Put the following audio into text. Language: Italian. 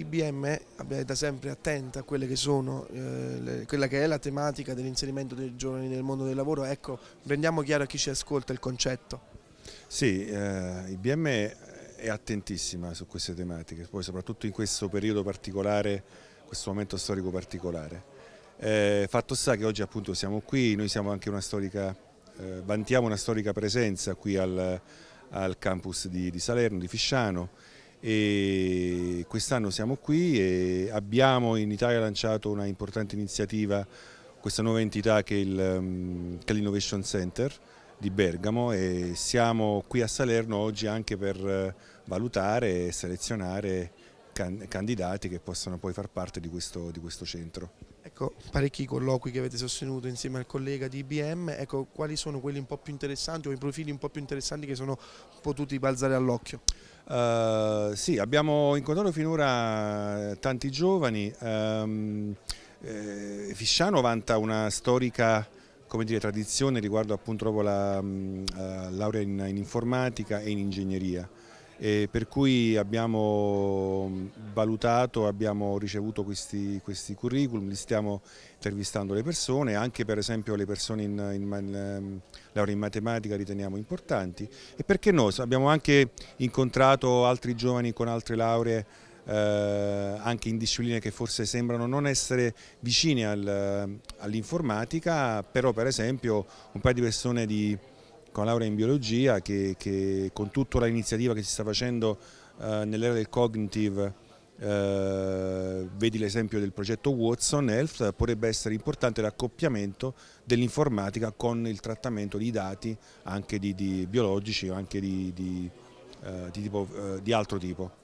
IBM è da sempre attenta a sono, eh, le, quella che è la tematica dell'inserimento dei giovani nel mondo del lavoro, ecco, rendiamo chiaro a chi ci ascolta il concetto. Sì, eh, IBM è attentissima su queste tematiche, poi soprattutto in questo periodo particolare, questo momento storico particolare. Eh, fatto sta che oggi appunto siamo qui, noi siamo anche una storica, eh, vantiamo una storica presenza qui al, al campus di, di Salerno, di Fisciano, e quest'anno siamo qui e abbiamo in Italia lanciato una importante iniziativa, questa nuova entità che è mm, l'Innovation Center di Bergamo e siamo qui a Salerno oggi anche per eh, valutare e selezionare candidati che possano poi far parte di questo, di questo, centro. Ecco, parecchi colloqui che avete sostenuto insieme al collega di IBM, ecco, quali sono quelli un po' più interessanti o i profili un po' più interessanti che sono potuti balzare all'occhio? Uh, sì, abbiamo incontrato finora eh, tanti giovani. Um, eh, Fisciano vanta una storica dire, tradizione riguardo appunto la uh, laurea in, in informatica e in ingegneria per cui abbiamo mm, valutato, abbiamo ricevuto questi, questi, curriculum, li stiamo intervistando le persone, anche per esempio le persone in, in, in mm, laurea in matematica riteniamo importanti e perché no, abbiamo anche incontrato altri giovani con altre lauree eh, anche in discipline che forse sembrano non essere vicine al, all'informatica, però per esempio un paio di persone di con laurea in biologia che, che con tutta l'iniziativa che si sta facendo eh, nell'era del cognitive eh, vedi l'esempio del progetto Watson Health, potrebbe essere importante l'accoppiamento dell'informatica con il trattamento di dati anche di, di biologici o anche di, di, eh, tipo, eh, di altro tipo.